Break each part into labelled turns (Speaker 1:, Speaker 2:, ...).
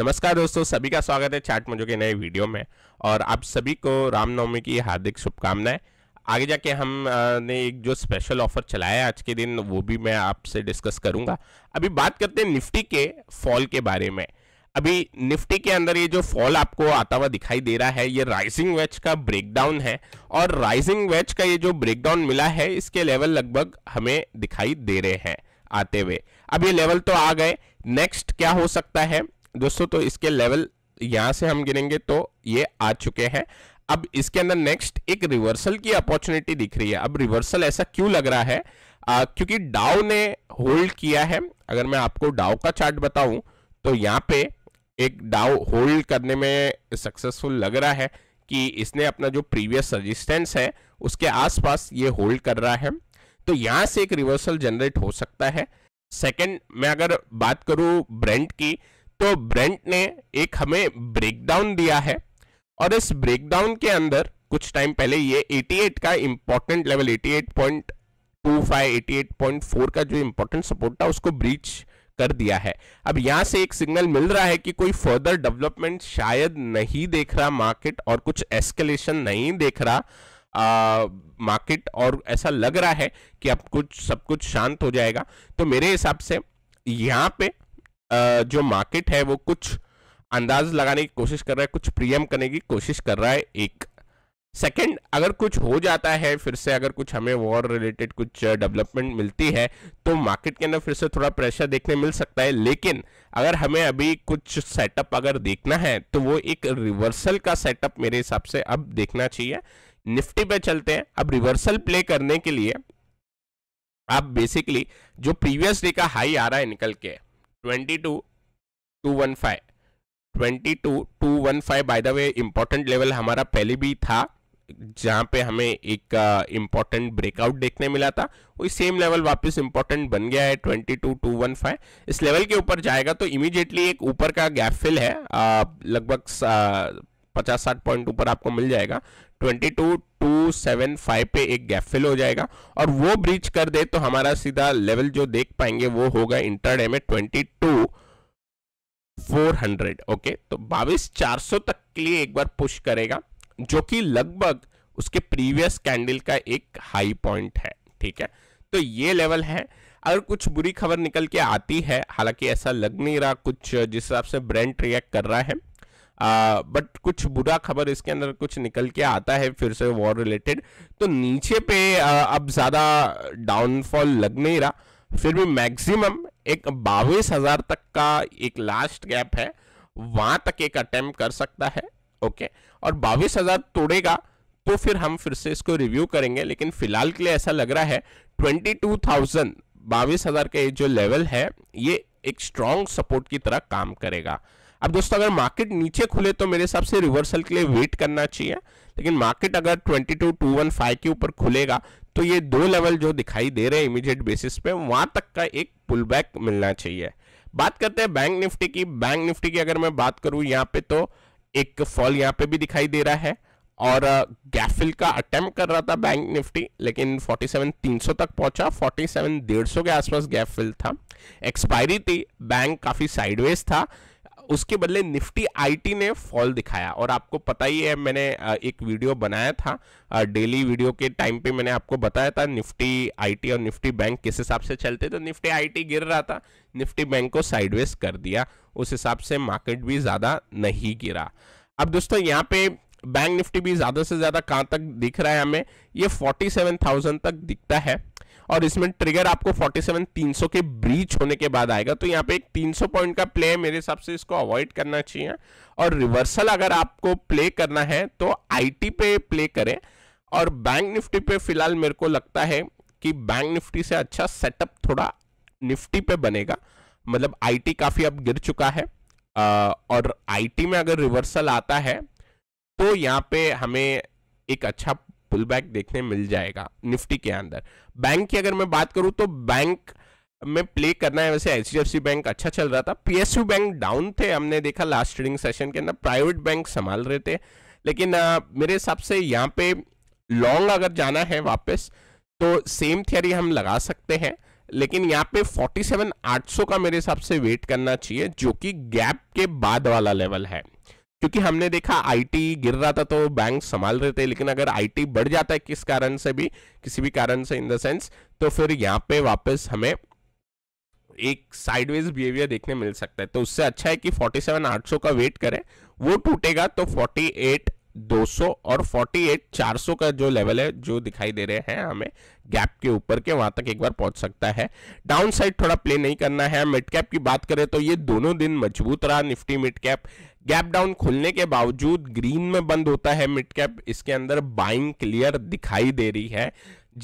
Speaker 1: नमस्कार दोस्तों सभी का स्वागत है चार्ट मुझे के नए वीडियो में और आप सभी को रामनवमी की हार्दिक शुभकामनाएं आगे जाके हम ने एक जो स्पेशल ऑफर चलाया है आज के दिन वो भी मैं आपसे डिस्कस करूंगा अभी बात करते हैं निफ्टी के फॉल के बारे में अभी निफ्टी के अंदर ये जो फॉल आपको आता हुआ दिखाई दे रहा है ये राइजिंग वेच का ब्रेकडाउन है और राइजिंग वेच का ये जो ब्रेकडाउन मिला है इसके लेवल लगभग हमें दिखाई दे रहे हैं आते हुए अब ये लेवल तो आ गए नेक्स्ट क्या हो सकता है दोस्तों तो इसके लेवल यहां से हम गिनेंगे तो ये आ चुके हैं अब इसके अंदर नेक्स्ट एक रिवर्सल की अपॉर्चुनिटी दिख रही है अब रिवर्सल ऐसा क्यों लग रहा है आ, क्योंकि डाउ ने होल्ड किया है अगर मैं आपको डाउ का चार्ट बताऊं तो यहां पे एक डाउ होल्ड करने में सक्सेसफुल लग रहा है कि इसने अपना जो प्रीवियस रजिस्टेंस है उसके आसपास ये होल्ड कर रहा है तो यहां से एक रिवर्सल जनरेट हो सकता है सेकेंड मैं अगर बात करूं ब्रेंड की तो ब्रेंट ने एक हमें ब्रेकडाउन दिया है और इस ब्रेकडाउन के अंदर कुछ टाइम पहले ये 88 का इंपॉर्टेंट लेवल 88.25 88.4 का जो इंपॉर्टेंट सपोर्ट था उसको ब्रीच कर दिया है अब यहां से एक सिग्नल मिल रहा है कि कोई फर्दर डेवलपमेंट शायद नहीं देख रहा मार्केट और कुछ एस्केलेशन नहीं देख रहा मार्केट और ऐसा लग रहा है कि अब कुछ सब कुछ शांत हो जाएगा तो मेरे हिसाब से यहां पे जो मार्केट है वो कुछ अंदाज लगाने की कोशिश कर रहा है कुछ प्रियम करने की कोशिश कर रहा है एक सेकंड अगर कुछ हो जाता है फिर से अगर कुछ हमें वॉर रिलेटेड कुछ डेवलपमेंट मिलती है तो मार्केट के अंदर फिर से थोड़ा प्रेशर देखने मिल सकता है लेकिन अगर हमें अभी कुछ सेटअप अगर देखना है तो वो एक रिवर्सल का सेटअप मेरे हिसाब से अब देखना चाहिए निफ्टी पे चलते हैं अब रिवर्सल प्ले करने के लिए आप बेसिकली जो प्रीवियस डे का हाई आ रहा है निकल के twenty two two one five twenty two two one five by the way important level हमारा पहले भी था जहाँ पे हमें एक इम्पोर्टेंट uh, ब्रेकआउट देखने मिला था वही सेम लेवल वापस इंपॉर्टेंट बन गया है twenty two two one five इस लेवल के ऊपर जाएगा तो इमीडिएटली एक ऊपर का गैप फिल है लगभग पचास साठ पॉइंट ऊपर आपको मिल जाएगा twenty two two seven five पे एक गैप फिल हो जाएगा और वो ब्रीच कर दे तो हमारा सीधा लेवल जो देख पाएंगे वो होगा इंटरडे में ट्वेंटी ओके तो बाईस चार सौ तक के लिए एक बार पुश करेगा जो कि लगभग उसके प्रीवियस कैंडल का एक हाई पॉइंट है ठीक है तो ये लेवल है अगर कुछ बुरी खबर निकल के आती है हालांकि ऐसा लग नहीं रहा कुछ जिस हिसाब से ब्रेंड रिएक्ट कर रहा है बट कुछ बुरा खबर इसके अंदर कुछ निकल के आता है फिर से वॉर रिलेटेड तो नीचे पे आ, अब ज़्यादा डाउनफॉल लग नहीं रहा फिर भी मैक्सिमम एक बावीस हज़ार तक का एक लास्ट गैप है वहां तक एक अटैम्प्ट कर सकता है ओके और बावीस हज़ार तोड़ेगा तो फिर हम फिर से इसको रिव्यू करेंगे लेकिन फिलहाल के लिए ऐसा लग रहा है ट्वेंटी टू थाउजेंड बावीस हज़ार का ये जो लेवल है ये एक स्ट्रॉन्ग सपोर्ट की तरह काम करेगा अब दोस्तों अगर मार्केट नीचे खुले तो मेरे हिसाब से रिवर्सल के लिए वेट करना चाहिए लेकिन मार्केट अगर 22,215 के ऊपर खुलेगा तो ये दो लेवल जो दिखाई दे रहे हैं इमीडिएट बेसिस पे वहां तक का एक पुल बैक मिलना चाहिए बात करते हैं बैंक निफ्टी की बैंक निफ्टी की अगर मैं बात करूं यहाँ पे तो एक फॉल यहाँ पे भी दिखाई दे रहा है और गैफिल का अटेम्प्ट कर रहा था बैंक निफ्टी लेकिन 47,300 तक पहुंचा 47,150 के आसपास गैफिल था एक्सपायरी थी बैंक काफ़ी साइडवेज था उसके बदले निफ्टी आईटी ने फॉल दिखाया और आपको पता ही है मैंने एक वीडियो बनाया था डेली वीडियो के टाइम पे मैंने आपको बताया था निफ्टी आईटी और निफ्टी बैंक किस हिसाब से चलते तो निफ्टी आईटी गिर रहा था निफ्टी बैंक को साइडवेज कर दिया उस हिसाब से मार्केट भी ज़्यादा नहीं गिरा अब दोस्तों यहाँ पे बैंक निफ्टी भी ज़्यादा से ज़्यादा कहां तक दिख रहा है हमें ये 47,000 तक दिखता है और इसमें ट्रिगर आपको 47300 के ब्रीच होने के बाद आएगा तो यहाँ पे एक 300 पॉइंट का प्ले मेरे हिसाब से इसको अवॉइड करना चाहिए और रिवर्सल अगर आपको प्ले करना है तो आईटी पे प्ले करें और बैंक निफ्टी पे फिलहाल मेरे को लगता है कि बैंक निफ्टी से अच्छा सेटअप थोड़ा निफ्टी पे बनेगा मतलब आईटी काफ़ी अब गिर चुका है और आईटी में अगर रिवर्सल आता है तो यहाँ पे हमें एक अच्छा पुल बैक देखने मिल जाएगा निफ्टी के अंदर बैंक की अगर मैं बात करूं तो बैंक में प्ले करना है वैसे एच बैंक अच्छा चल रहा था पीएसयू बैंक डाउन थे हमने देखा लास्ट ट्रेडिंग सेशन के अंदर प्राइवेट बैंक संभाल रहे थे लेकिन आ, मेरे हिसाब से यहाँ पे लॉन्ग अगर जाना है वापस तो सेम थियरी हम लगा सकते हैं लेकिन यहाँ पे 47,800 का मेरे हिसाब से वेट करना चाहिए जो कि गैप के बाद वाला लेवल है क्योंकि हमने देखा आईटी गिर रहा था तो बैंक संभाल रहे थे लेकिन अगर आईटी बढ़ जाता है किस कारण से भी किसी भी कारण से इन द सेंस तो फिर यहाँ पे वापस हमें एक साइडवेज बिहेवियर देखने मिल सकता है तो उससे अच्छा है कि 47800 का वेट करें वो टूटेगा तो 48200 और 48400 का जो लेवल है जो दिखाई दे रहे हैं हमें गैप के ऊपर के वहां तक एक बार पहुंच सकता है डाउन साइड थोड़ा प्ले नहीं करना है मिड कैप की बात करें तो ये दोनों दिन मजबूत रहा Nifty mid cap gap down खुलने के बावजूद ग्रीन में बंद होता है मिड कैप इसके अंदर बाइंग क्लियर दिखाई दे रही है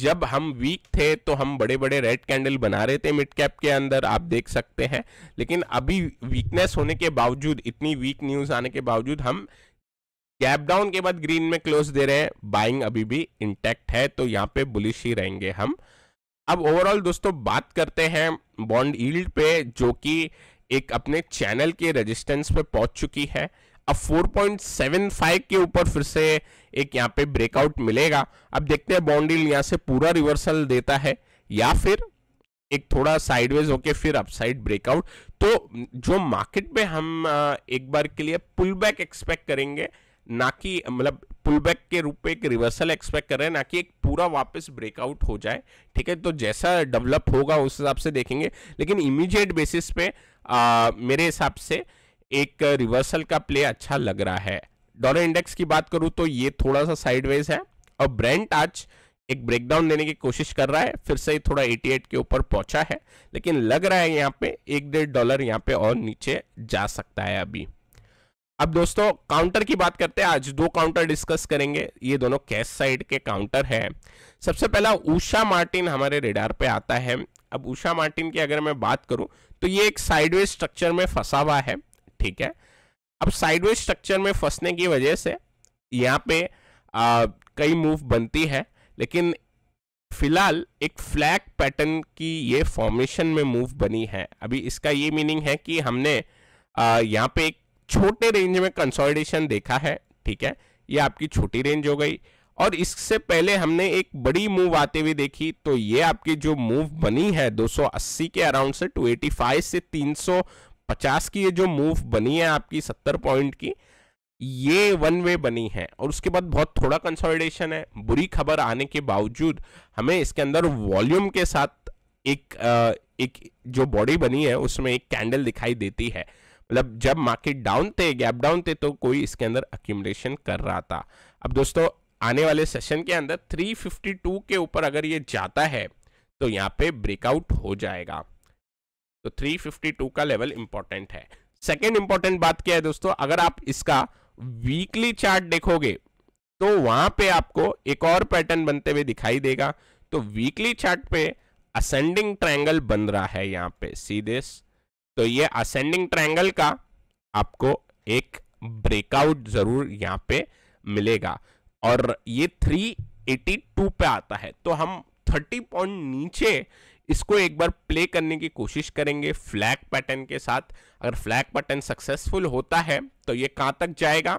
Speaker 1: जब हम वीक थे तो हम बड़े बड़े रेड कैंडल बना रहे थे मिड कैप के अंदर आप देख सकते हैं लेकिन अभी वीकनेस होने के बावजूद इतनी वीक न्यूज आने के बावजूद हम गैप डाउन के बाद ग्रीन में क्लोज दे रहे हैं बाइंग अभी भी इंटैक्ट है तो यहाँ पे बुलिश ही रहेंगे हम अब ओवरऑल दोस्तों बात करते हैं बॉन्ड ईल्ड पे जो कि एक अपने चैनल के रेजिस्टेंस पे पहुंच चुकी है अब 4.75 के ऊपर फिर से एक यहाँ पे ब्रेकआउट मिलेगा अब देखते हैं बॉन्डिल यहाँ से पूरा रिवर्सल देता है या फिर एक थोड़ा साइडवेज होके फिर अपसाइड ब्रेकआउट तो जो मार्केट में हम एक बार के लिए पुल बैक एक्सपेक्ट करेंगे ना कि मतलब पुल बैक के रूप में एक रिवर्सल एक्सपेक्ट कर रहे हैं ना कि एक पूरा वापस ब्रेकआउट हो जाए ठीक है तो जैसा डेवलप होगा उस हिसाब से देखेंगे लेकिन इमीडिएट बेसिस पे आ, मेरे हिसाब से एक रिवर्सल का प्ले अच्छा लग रहा है डॉलर इंडेक्स की बात करूं तो ये थोड़ा सा साइडवेज है और ब्रेंट आज एक ब्रेकडाउन देने की कोशिश कर रहा है फिर से थोड़ा 88 के ऊपर पहुंचा है लेकिन लग रहा है यहाँ पे एक डेढ़ डॉलर यहाँ पे और नीचे जा सकता है अभी अब दोस्तों काउंटर की बात करते हैं आज दो काउंटर डिस्कस करेंगे ये दोनों कैश साइड के काउंटर है सबसे पहला उषा मार्टिन हमारे रेडार पे आता है अब उषा मार्टिन की अगर मैं बात करूं तो ये एक साइडवेज स्ट्रक्चर में फंसा हुआ है ठीक है अब साइडवेज स्ट्रक्चर में फंसने की वजह से यहाँ पे आ, कई मूव बनती है लेकिन फिलहाल एक फ्लैग पैटर्न की ये फॉर्मेशन में मूव बनी है अभी इसका ये मीनिंग है कि हमने यहाँ पे एक छोटे रेंज में कंसोलिडेशन देखा है ठीक है ये आपकी छोटी रेंज हो गई और इससे पहले हमने एक बड़ी मूव आते हुए देखी तो ये आपकी जो मूव बनी है 280 के अराउंड से 285 से 350 की ये जो मूव बनी है आपकी 70 पॉइंट की ये वन वे बनी है और उसके बाद बहुत थोड़ा कंसोलिडेशन है बुरी खबर आने के बावजूद हमें इसके अंदर वॉल्यूम के साथ एक एक जो बॉडी बनी है उसमें एक कैंडल दिखाई देती है मतलब जब मार्केट डाउन थे गैप डाउन थे तो कोई इसके अंदर अक्यूमलेशन कर रहा था अब दोस्तों आने वाले सेशन के अंदर 352 के ऊपर अगर ये जाता है तो यहाँ पे ब्रेकआउट हो जाएगा तो 352 का लेवल इंपॉर्टेंट है सेकेंड इंपॉर्टेंट बात क्या है दोस्तों अगर आप इसका वीकली चार्ट देखोगे तो वहां पे आपको एक और पैटर्न बनते हुए दिखाई देगा तो वीकली चार्ट पे असेंडिंग ट्रायंगल बन रहा है यहाँ पे सी दिस तो ये असेंडिंग ट्रायंगल का आपको एक ब्रेकआउट जरूर यहाँ पे मिलेगा और ये 382 पे आता है तो हम 30 पॉइंट नीचे इसको एक बार प्ले करने की कोशिश करेंगे फ्लैग पैटर्न के साथ अगर फ्लैग पैटर्न सक्सेसफुल होता है तो ये कहाँ तक जाएगा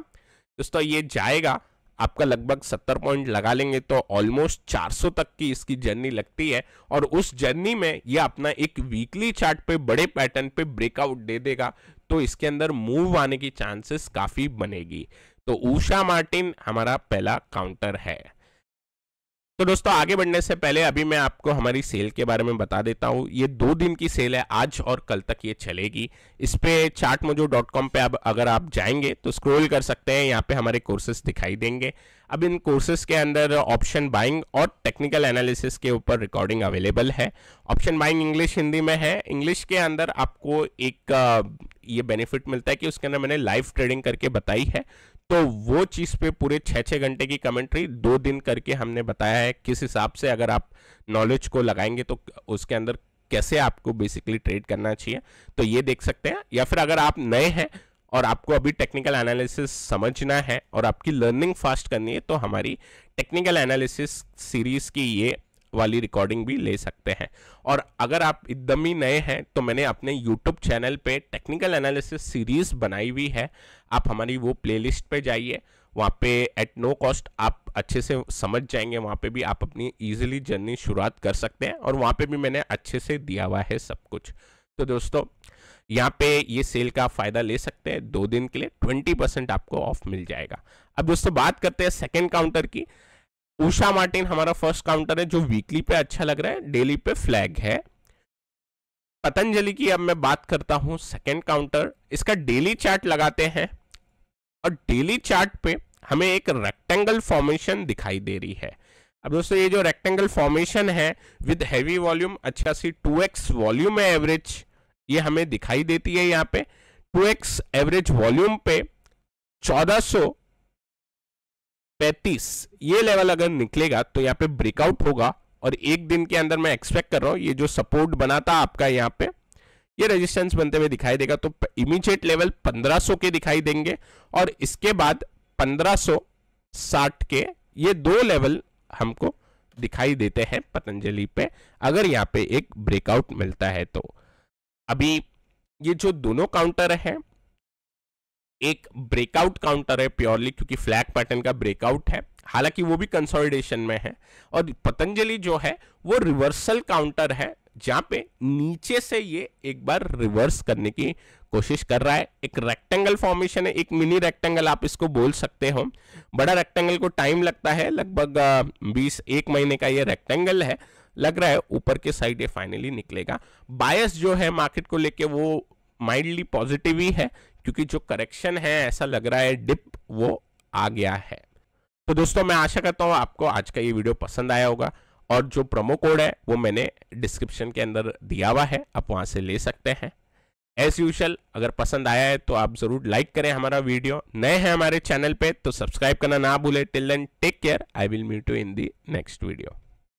Speaker 1: दोस्तों ये जाएगा आपका लगभग 70 पॉइंट लगा लेंगे तो ऑलमोस्ट 400 तक की इसकी जर्नी लगती है और उस जर्नी में ये अपना एक वीकली चार्ट पे बड़े पैटर्न पे ब्रेकआउट दे देगा तो इसके अंदर मूव आने की चांसेस काफ़ी बनेगी तो उषा मार्टिन हमारा पहला काउंटर है तो दोस्तों आगे बढ़ने से पहले अभी मैं आपको हमारी सेल के बारे में बता देता हूं ये दो दिन की सेल है आज और कल तक ये चलेगी इस पे चार्ट मोजो डॉट कॉम पर अगर आप जाएंगे तो स्क्रॉल कर सकते हैं यहाँ पे हमारे कोर्सेज दिखाई देंगे अब इन कोर्सेज के अंदर ऑप्शन बाइंग और टेक्निकल एनालिसिस के ऊपर रिकॉर्डिंग अवेलेबल है ऑप्शन बाइंग इंग्लिश हिंदी में है इंग्लिश के अंदर आपको एक ये बेनिफिट मिलता है कि उसके अंदर मैंने लाइव ट्रेडिंग करके बताई है तो वो चीज़ पे पूरे छह छह घंटे की कमेंट्री दो दिन करके हमने बताया है किस हिसाब से अगर आप नॉलेज को लगाएंगे तो उसके अंदर कैसे आपको बेसिकली ट्रेड करना चाहिए तो ये देख सकते हैं या फिर अगर आप नए हैं और आपको अभी टेक्निकल एनालिसिस समझना है और आपकी लर्निंग फास्ट करनी है तो हमारी टेक्निकल एनालिसिस सीरीज़ की ये वाली रिकॉर्डिंग भी ले सकते हैं और अगर आप एकदम ही नए हैं तो मैंने अपने यूट्यूब चैनल पे टेक्निकल एनालिसिस सीरीज़ बनाई हुई है आप हमारी वो प्लेलिस्ट पे जाइए वहाँ पे एट नो कॉस्ट आप अच्छे से समझ जाएंगे वहाँ पे भी आप अपनी ईजिली जर्नी शुरुआत कर सकते हैं और वहाँ पे भी मैंने अच्छे से दिया हुआ है सब कुछ तो दोस्तों यहाँ पे ये सेल का फ़ायदा ले सकते हैं दो दिन के लिए ट्वेंटी परसेंट आपको ऑफ मिल जाएगा अब दोस्तों बात करते हैं सेकेंड काउंटर की उषा मार्टिन हमारा फर्स्ट काउंटर है जो वीकली पे अच्छा लग रहा है डेली पे फ्लैग है पतंजलि की अब मैं बात करता हूं सेकेंड काउंटर इसका डेली चार्ट लगाते हैं और डेली चार्ट पे हमें एक रेक्टेंगल फॉर्मेशन दिखाई दे रही है अब दोस्तों ये जो रेक्टेंगल फॉर्मेशन है विद हैवी वॉल्यूम अच्छा सी 2x वॉल्यूम है एवरेज ये हमें दिखाई देती है यहाँ पे 2x एवरेज वॉल्यूम पे 1400 पैंतीस ये लेवल अगर निकलेगा तो यहाँ पे ब्रेकआउट होगा और एक दिन के अंदर मैं एक्सपेक्ट कर रहा हूँ ये जो सपोर्ट बना था आपका यहाँ पे ये रेजिस्टेंस बनते हुए दिखाई देगा तो इमीजिएट लेवल 1500 के दिखाई देंगे और इसके बाद 1560 के ये दो लेवल हमको दिखाई देते हैं पतंजलि पे अगर यहाँ पे एक ब्रेकआउट मिलता है तो अभी ये जो दोनों काउंटर हैं एक ब्रेकआउट काउंटर है प्योरली क्योंकि फ्लैग पैटर्न का ब्रेकआउट है हालांकि वो भी कंसोलिडेशन में है और पतंजलि जो है वो रिवर्सल काउंटर है जहां पे नीचे से ये एक बार रिवर्स करने की कोशिश कर रहा है एक रेक्टेंगल फॉर्मेशन है एक मिनी रेक्टेंगल आप इसको बोल सकते हो बड़ा रेक्टेंगल को टाइम लगता है लगभग बीस एक महीने का ये रेक्टेंगल है लग रहा है ऊपर के साइड ये फाइनली निकलेगा बायस जो है मार्केट को लेके वो माइल्डली पॉजिटिव ही है क्योंकि जो करेक्शन है ऐसा लग रहा है डिप वो आ गया है तो दोस्तों मैं आशा करता हूं आपको आज का ये वीडियो पसंद आया होगा और जो प्रोमो कोड है वो मैंने डिस्क्रिप्शन के अंदर दिया हुआ है आप वहां से ले सकते हैं एज यूजल अगर पसंद आया है तो आप ज़रूर लाइक करें हमारा वीडियो नए हैं हमारे चैनल पे तो सब्सक्राइब करना ना भूले till then take care I will meet you in the next video